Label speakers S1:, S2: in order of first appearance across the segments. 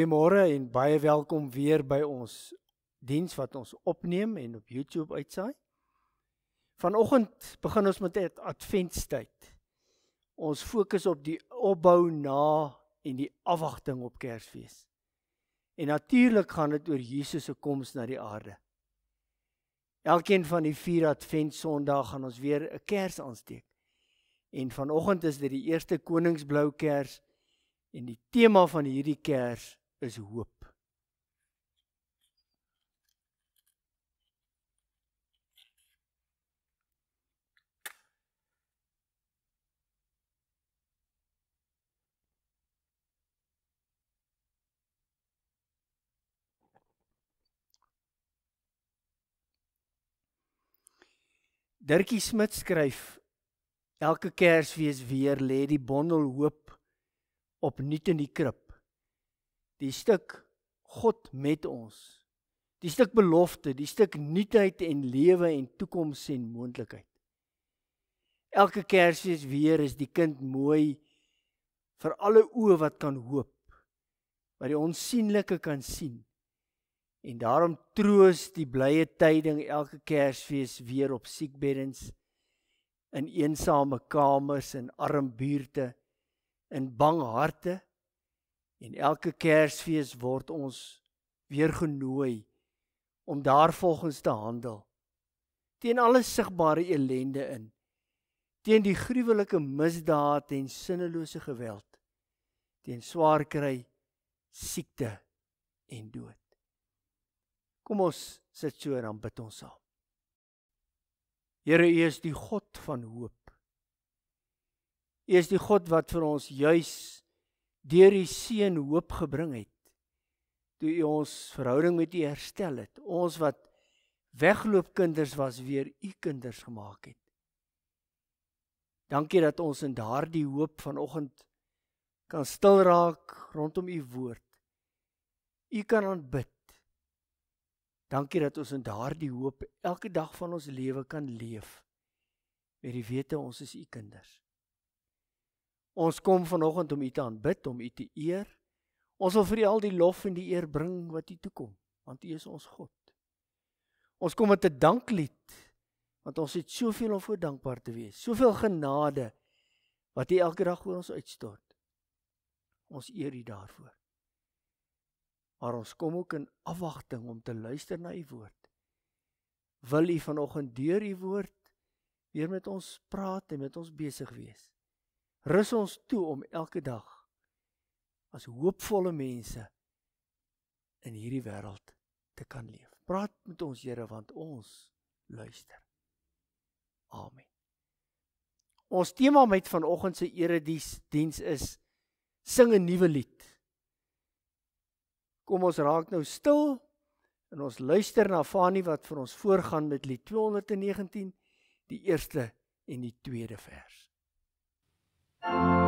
S1: Goeiemôre en baie welkom weer by ons diens wat ons opneem en op YouTube uitsaai. Vanoggend begin ons met Adventtyd. Ons fokus op die opbou na en die afwagting op Kersfees. En natuurlik gaan dit oor Jesus se koms na die aarde. Elkeen van die vier Advent Sondae gaan ons weer 'n kers aansteek. En vanoggend is dit die eerste koningsblou kers en die tema van hierdie kers is hoop. Dirkie Smit skryf elke Kersfees weer lê die bondel hoop opnuut in die krib die stuk God met ons. Die stuk belofte, die stuk nuutheid en lewe en toekoms en moontlikheid. Elke Kersfees weer is die kind mooi vir alle oë wat kan hoop, wat die onsigbare kan sien. En daarom troos die blye tyding elke Kersfees weer op siekbeddens, in eensame kamers en armbuurte, in bang harte. En elke Kersfees word ons weer genooi om daarvolgens te handel. Teen alle sigbare elende in. Teen die gruwelike misdaad en sinnelose geweld. Teen swaar kry, siekte en dood. Kom ons sit so en dan bid ons saam. Here, U is die God van hoop. U is die God wat vir ons juis deur die seën hoop gebring het toe u ons verhouding met u herstel het ons wat weggeloop kinders was weer u kinders gemaak het dankie dat ons in daardie hoop vanoggend kan stil raak rondom u woord u kan aanbid dankie dat ons in daardie hoop elke dag van ons lewe kan leef met die wete ons is u kinders Ons kom vanoggend om U te aanbid, om U te eer. Ons wil vir U al die lof en die eer bring wat U toekom, want U is ons God. Ons kom met 'n danklied want ons het soveel om voor dankbaar te wees. Soveel genade wat U elke dag oor ons uitstort. Ons eer U daarvoor. Maar ons kom ook in afwagting om te luister na U woord. Wil U vanoggend deur U woord weer met ons praat en met ons besig wees? rus ons toe om elke dag as hoopvolle mense in hierdie wêreld te kan leef. Praat met ons Here want ons luister. Amen. Ons tema met vanoggend se erediens is sing 'n nuwe lied. Kom ons raak nou stil en ons luister na Fani wat vir ons voorgaan met lied 219, die eerste en die tweede vers. Thank you.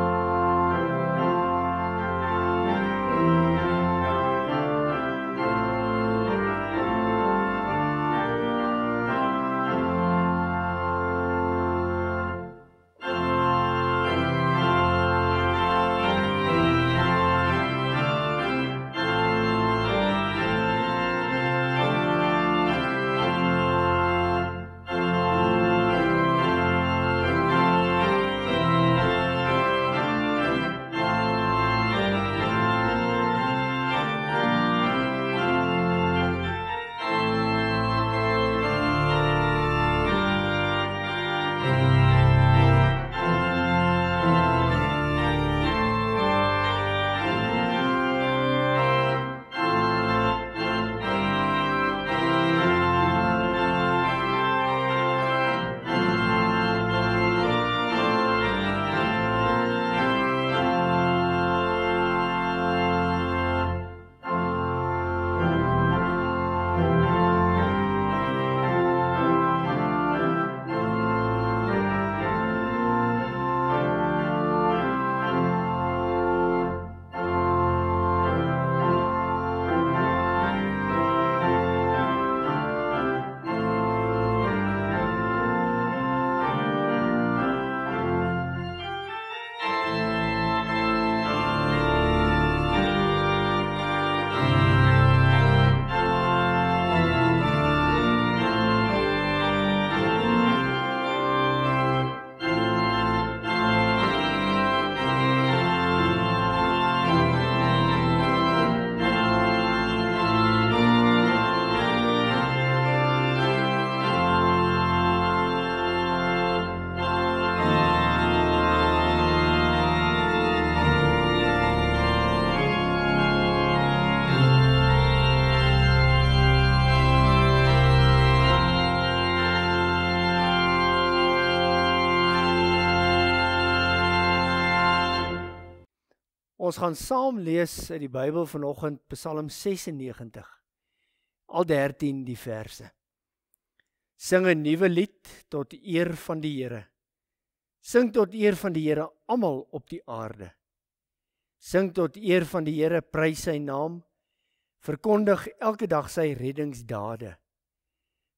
S1: Ons gaan saam lees uit die Bybel vanoggend Psalm 96 al 13 die verse. Sing 'n nuwe lied tot eer van die Here. Sing tot eer van die Here almal op die aarde. Sing tot eer van die Here, prys sy naam. Verkondig elke dag sy reddingsdade.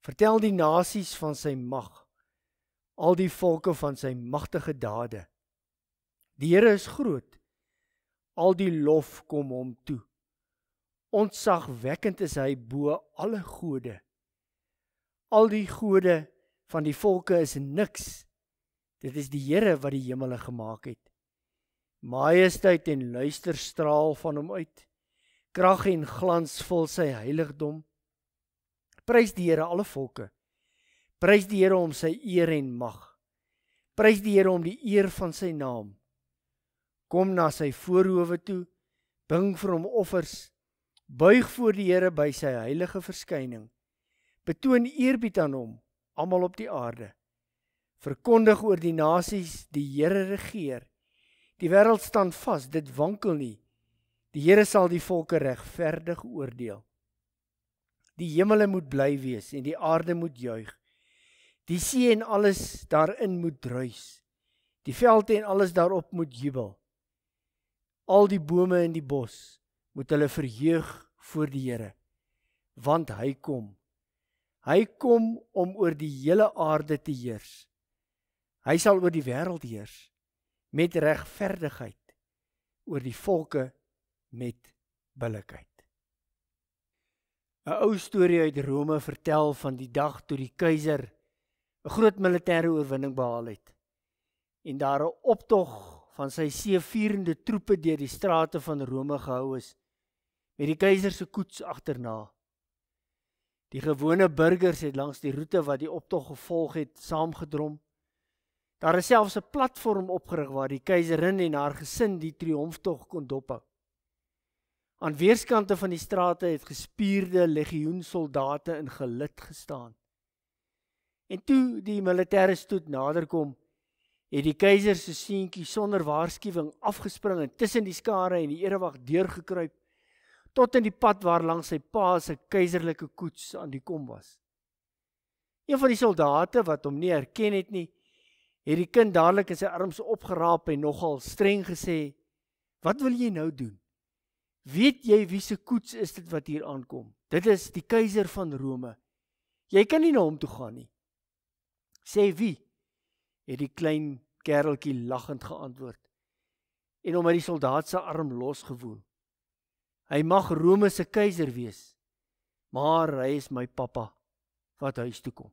S1: Vertel die nasies van sy mag, al die volke van sy magtige dade. Die Here is groot. Al die lof kom hom toe. Ontsagwekkend is hy bo alle gode. Al die gode van die volke is niks. Dit is die Here wat die hemele gemaak het. Majesteit en luister straal van hom uit. Krag en glans vul sy heiligdom. Prys die Here alle volke. Prys die Here om sy eer en mag. Prys die Here om die eer van sy naam kom na sy voorhoewe toe, bring vir hom offers, buig voor die Here by sy heilige verskyning. Betoon eerbied aan hom almal op die aarde. Verkondig oor die nasies die Here regeer. Die wêreld staan vas, dit wankel nie. Die Here sal die volke regverdig oordeel. Die hemele moet bly wees en die aarde moet juig. Die see en alles daarin moet druis. Die velde en alles daarop moet jubel al die bome in die bos moet hulle verheug voor die Here want hy kom hy kom om oor die hele aarde te heers hy sal oor die wêreld heers met regverdigheid oor die volke met billikheid 'n ou storie uit Rome vertel van die dag toe die keiser 'n groot militêre oorwinning behaal het en daar 'n optog van sy seevierende troepe deur die strate van Rome gehou is met die keiser se koets agterna. Die gewone burgers het langs die roete wat die optog gevolg het, saamgedrom. Daar is selfs 'n platform opgerig waar die keiserin en haar gesin die triomftog kon dop. Aan weerskante van die strate het gespierde legioensoldate in gelid gestaan. En toe die militêre stoet naderkom, het die keiser se seentjie sonder waarskuwing afgespring en tussen die skare en die erewag deurgekruip tot in die pad waar langs sy pa se keiserlike koets aan die kom was. Een van die soldate wat hom nie herken het nie, het die kind dadelik in sy arms opgeraap en nogal streng gesê: "Wat wil jy nou doen? Weet jy wie se koets is dit wat hier aankom? Dit is die keiser van Rome. Jy kan nie na hom toe gaan nie." Sê wie? het die klein kereltjie lagend geantwoord en hom uit die soldaat se arm losgewoel. Hy mag Rome se keiser wees, maar hy is my pappa wat huis toe kom.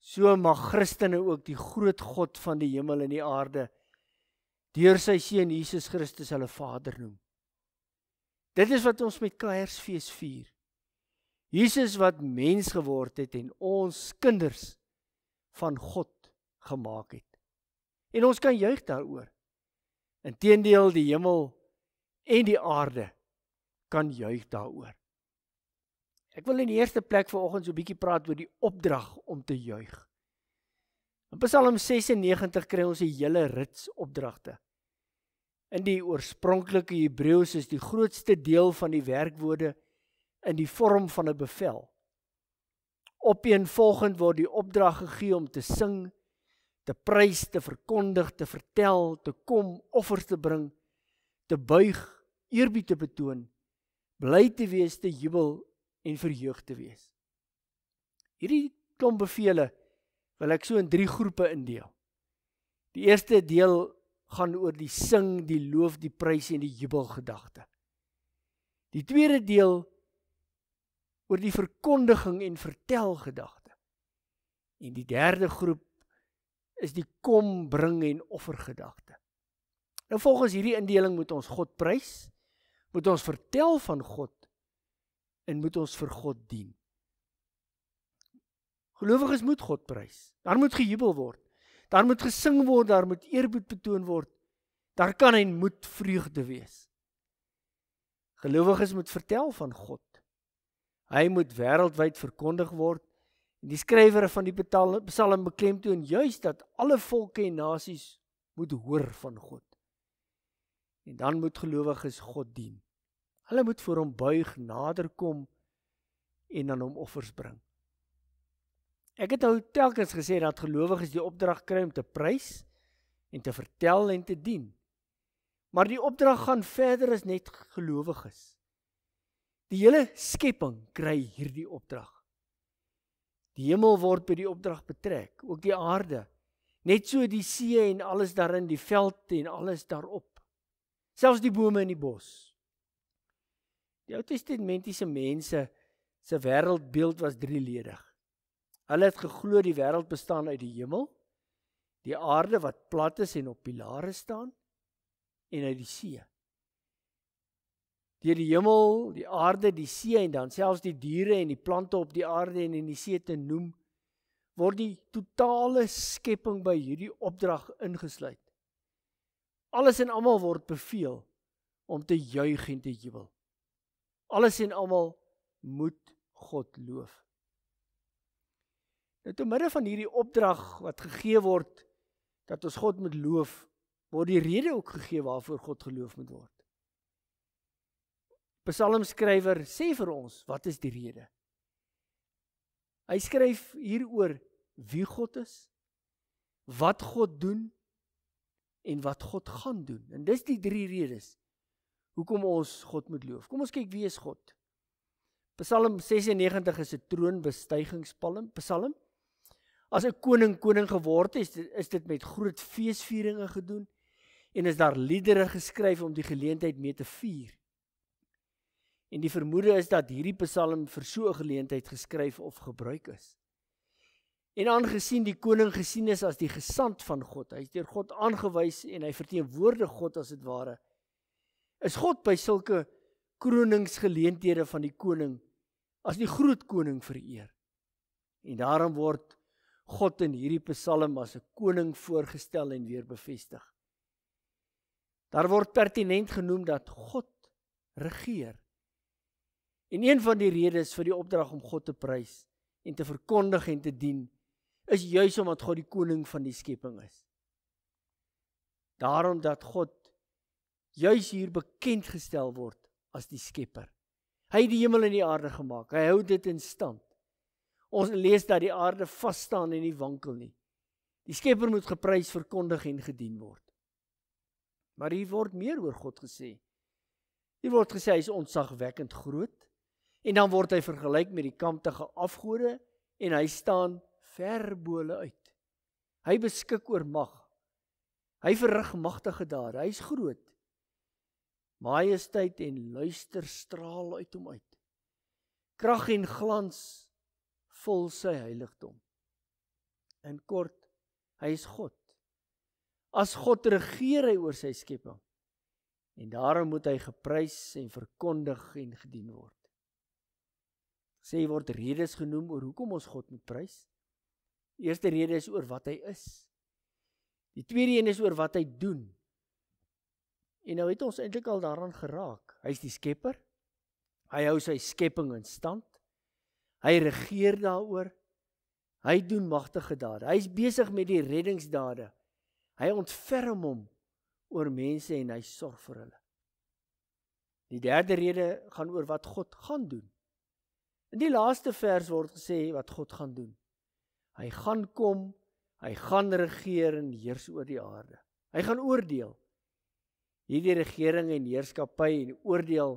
S1: So mag Christene ook die groot God van die hemel en die aarde deur sy seun Jesus Christus hulle Vader noem. Dit is wat ons met Kersfees vier. Jesus wat mens geword het en ons kinders van God gemaak het. En ons kan juig daaroor. Inteendeel die hemel en die aarde kan juig daaroor. Ek wil in die eerste plek vanoggend so 'n bietjie praat oor die opdrag om te juig. In Psalm 96 kry ons 'n hele rits opdragte. In die oorspronklike Hebreëus is die grootste deel van die werkwoorde in die vorm van 'n bevel. Opeenvolgend word die opdrag gegee om te sing, te prys, te verkondig, te vertel, te kom offers te bring, te buig, eerbied te betoon, bly te wees, te jubel en verheug te wees. Hierdie klomp beveelings wil ek so in drie groepe indeel. Die eerste deel gaan oor die sing, die loof, die prys en die jubel gedagte. Die tweede deel oor die verkondiging en vertel gedagte. En die derde groep is die kom bring en offer gedagte. Nou volgens hierdie indeling moet ons God prys, moet ons vertel van God en moet ons vir God dien. Gelowiges moet God prys. Daar moet gejubel word. Daar moet gesing word, daar moet eerbied betoon word. Daar kan en moet vreugde wees. Gelowiges moet vertel van God. Hy moet wêreldwyd verkondig word. Die skrywer van die Psalm beklemtoon juis dat alle volke en nasies moet hoor van God. En dan moet gelowiges God dien. Hulle moet voor hom buig, naderkom en aan hom offers bring. Ek het al telkens gesê dat gelowiges die opdrag kry om te prys en te vertel en te dien. Maar die opdrag gaan verder as net gelowiges. Die hele skepping kry hierdie opdrag. Die hemel word by die opdrag betrek, ook die aarde. Net so die see en alles daarin, die veld en alles daarop. Selfs die bome in die bos. Die Ou Testamentiese mense se wêreldbeeld was drieledig. Hulle het geglo die wêreld bestaan uit die hemel, die aarde wat plat is en op pilare staan en uit die see deur die hemel, die aarde, die see en dan selfs die diere en die plante op die aarde en in die see te noem, word die totale skepping by hierdie opdrag ingesluit. Alles en almal word beveel om te juig en te jubel. Alles en almal moet God loof. Nou te midde van hierdie opdrag wat gegee word dat ons God moet loof, word die rede ook gegee waarvoor God geloof moet word. Psalmskrywer sê vir ons, wat is die rede? Hy skryf hieroor wie God is, wat God doen en wat God gaan doen. En dis die drie redes hoekom ons God moet loof. Kom ons kyk wie is God. Psalm 96 is 'n troonbestuigingspsalm. Psalm As 'n koning koning geword het, is dit met groot feesvieringe gedoen en is daar liedere geskryf om die geleentheid mee te vier. En die vermoede is dat hierdie Psalm vir so 'n geleentheid geskryf of gebruik is. En aangesien die koning gesien is as die gesant van God, hy is deur God aangewys en hy verteenwoordig God as dit ware, is God by sulke kroningsgeleenthede van die koning as die groot koning vereer. En daarom word God in hierdie Psalm as 'n koning voorgestel en weer bevestig. Daar word pertinent genoem dat God regeer En een van die redes vir die opdrag om God te prys en te verkondig en te dien is juis omdat God die koning van die skepping is. Daarom dat God juis hier bekend gestel word as die skepper. Hy het die hemel en die aarde gemaak. Hy hou dit in stand. Ons lees dat die aarde vas staan en nie wankel nie. Die skepper moet geprys, verkondig en gedien word. Maar hier word meer oor God gesê. Hier word gesê hy is ontzagwekkend groot. En dan word hy vergelyk met die kamptige afgode en hy staan ver bo hulle uit. Hy beskik oor mag. Hy verrig magtige dade. Hy's groot. Majesteit en luister straal uit hom uit. Krag en glans vul sy heiligdom. In kort, hy is God. As God regeer hy oor sy skepping. En daarom moet hy geprys en verkondig en gedien word sê word redes genoem oor hoekom ons God moet prys. Die eerste rede is oor wat hy is. Die tweede een is oor wat hy doen. En nou het ons eintlik al daaraan geraak. Hy's die Skepper. Hy hou sy skepping in stand. Hy regeer daaroor. Hy doen magtige dade. Hy's besig met die reddingsdade. Hy ontferm hom oor mense en hy sorg vir hulle. Die derde rede gaan oor wat God gaan doen. In die laaste vers word gesê wat God gaan doen. Hy gaan kom, hy gaan regeer en heers oor die aarde. Hy gaan oordeel. Hierdie regering en heerskappy en oordeel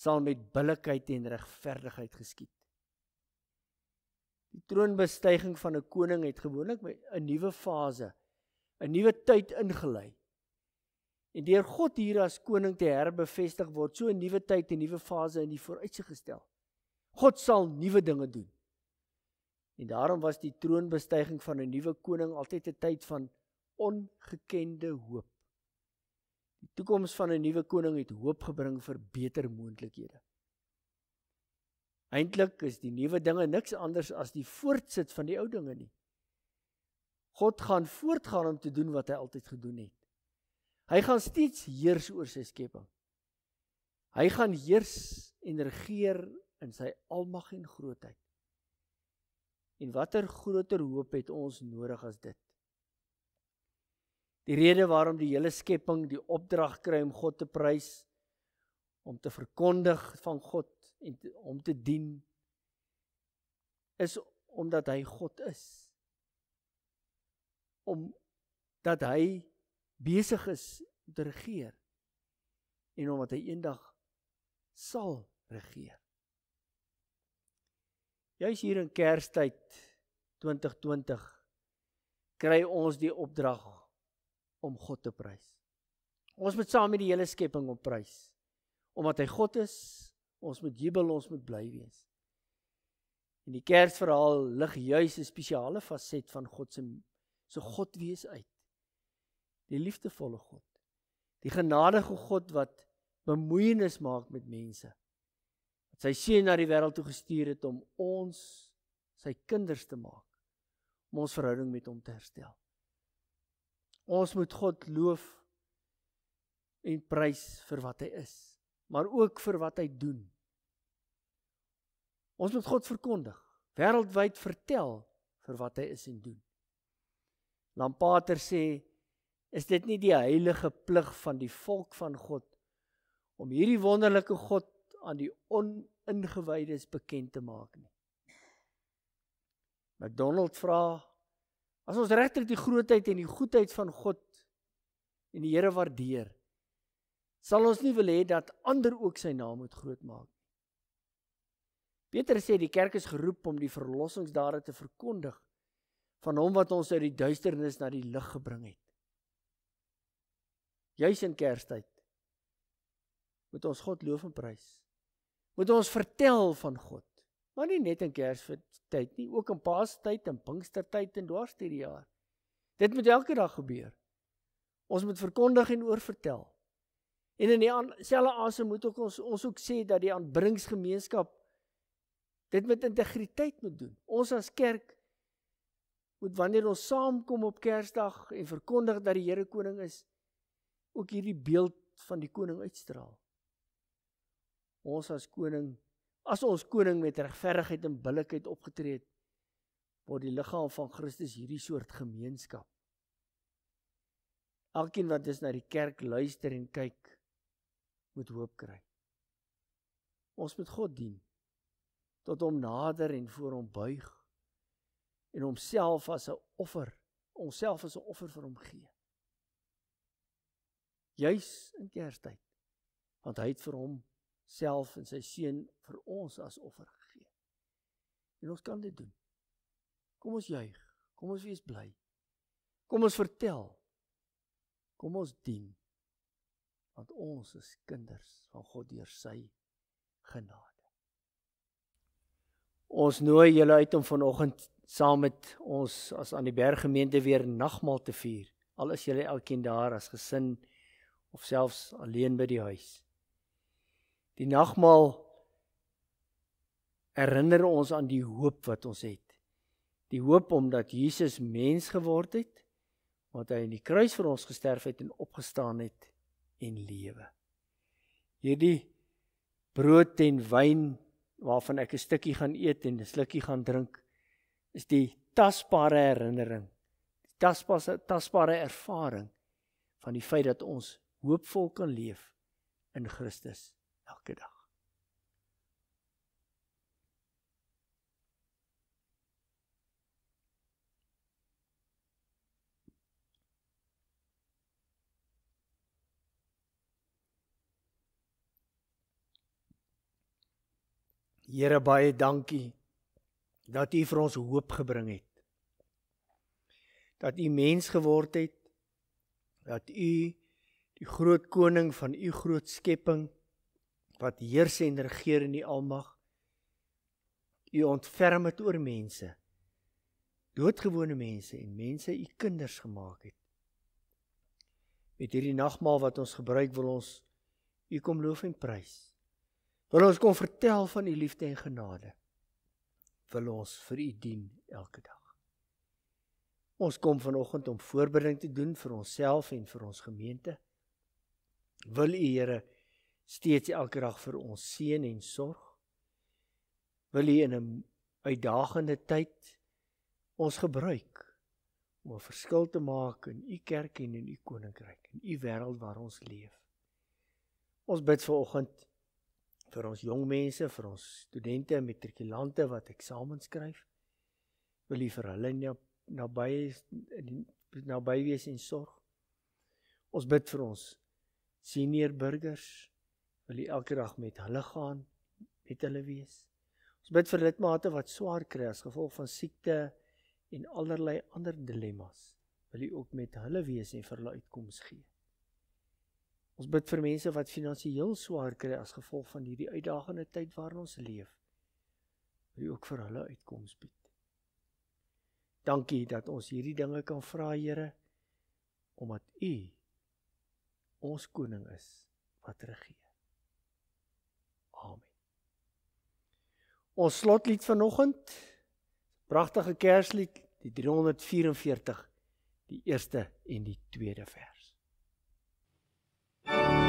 S1: sal met billikheid en regverdigheid geskied. Die troonbestuiging van 'n koning het gewoonlik 'n nuwe fase, 'n nuwe tyd ingelei. En deur God hier as koning te herbevestig word so 'n nuwe tyd en nuwe fase in die vooruitsig gestel. God sal nuwe dinge doen. En daarom was die troonbestuiging van 'n nuwe koning altyd 'n tyd van ongekende hoop. Die toekoms van 'n nuwe koning het hoop gebring vir beter moontlikhede. Eintlik is die nuwe dinge niks anders as die voortsit van die ou dinge nie. God gaan voortgaan om te doen wat hy altyd gedoen het. Hy gaan steeds heers oor sy skepping. Hy gaan heers en regeer in sy almag en grootheid. En watter groter hoop het ons nodig as dit? Die rede waarom die hele skepping die opdrag kry om God te prys, om te verkondig van God en te, om te dien is omdat hy God is. Om dat hy besig is om te regeer en omdat hy eendag sal regeer. Jy's hier in Kerstyd 2020 kry ons die opdrag om God te prys. Ons moet saam met die hele skepping hom prys. Omdat hy God is, ons moet jubel, ons moet bly wees. En die Kersverhaal lig juis 'n spesiale faset van God se so God wees uit. Die liefdevolle God. Die genadige God wat bemoeienis maak met mense sy seun na die wêreld toe gestuur het om ons sy kinders te maak om ons verhouding met hom te herstel. Ons moet God loof en prys vir wat hy is, maar ook vir wat hy doen. Ons moet God verkondig, wêreldwyd vertel vir wat hy is en doen. Lampater sê is dit nie die heilige plig van die volk van God om hierdie wonderlike God aan die oningewydes bekend te maak nie. McDonald vra as ons regtig die grootheid en die goedheid van God en die Here waardeer, sal ons nie wil hê dat ander ook sy naam moet groot maak nie. Petrus sê die kerk is geroep om die verlossingsdade te verkondig van hom wat ons uit die duisternis na die lig gebring het. Juis in Kerstyd moet ons God loof en prys moet ons vertel van God. Maar nie net in Kerstyd nie, ook in Paastyd en Pinkstertyd en dwarsteer die jaar. Dit moet elke dag gebeur. Ons moet verkondig en oorvertel. En in die selfe asem moet ook ons ons ook sê dat die aanbringingsgemeenskap dit met integriteit moet doen. Ons as kerk moet wanneer ons saamkom op Kersdag en verkondig dat die Here koning is, ook hierdie beeld van die koning uitstraal ons as koning as ons koning met regverdigheid en billikheid opgetree het word die liggaam van Christus hierdie soort gemeenskap elkeen wat dus na die kerk luister en kyk moet hoop kry ons moet God dien tot hom nader en voor hom buig en homself as 'n offer onsself as 'n offer vir hom gee juis in kerstyd want hy het vir hom self en sy seun vir ons as offer gegee. En ons kan dit doen. Kom ons juig. Kom ons wees bly. Kom ons vertel. Kom ons dien. Want ons is kinders van God deur sy genade. Ons nooi julle uit om vanoggend saam met ons as aan die berg gemeente weer nagmaal te vier. Al is julle elkeen daar as gesin of selfs alleen by die huis. Die nagmaal herinner ons aan die hoop wat ons het. Die hoop omdat Jesus mens geword het, omdat hy in die kruis vir ons gesterf het en opgestaan het en lewe. Hierdie brood en wyn waarvan ek 'n stukkie gaan eet en 'n slukkie gaan drink, is die tasbare herinnering, die tasbare tasbare ervaring van die feit dat ons hoopvol kan leef in Christus. Here baie dankie dat U vir ons hoop gebring het. Dat U mens geword het, dat U die groot koning van U groot skepping wat heers en regeer in die almag U ontferm het oor mense, doodgewone mense en mense U kinders gemaak het. Met hierdie nagmaal wat ons gebruik wil ons U kom loof en prys wil ons kom vertel van u liefde en genade wil ons vir u dien elke dag ons kom vanoggend om voorbereiding te doen vir onsself en vir ons gemeente wil u Here steeds elke dag vir ons seën en sorg wil u in 'n uitdagende tyd ons gebruik om 'n verskil te maak in u kerk en in u koninkryk in u wêreld waar ons leef ons bid vir oggend vir ons jong mense, vir ons studente en matrikulante wat eksamen skryf. Wil U vir hulle naby na naby wees en sorg. Ons bid vir ons senior burgers. Wil U elke dag met hulle gaan, met hulle wees. Ons bid vir lidmate wat swaar kry as gevolg van siekte en allerlei ander dilemmas. Wil U ook met hulle wees en vir hulle uitkoms gee. Ons bid vir mense wat finansiëel swaar kry as gevolg van hierdie uitdagende tyd waarin ons leef. Wil U ook vir hulle uitkoms bied. Dankie dat ons hierdie dinge kan vra, Here, omdat U ons koning is wat regeer. Amen. Ons slotlied vanoggend, pragtige Kerslied, die 344, die eerste en die tweede vers. thank you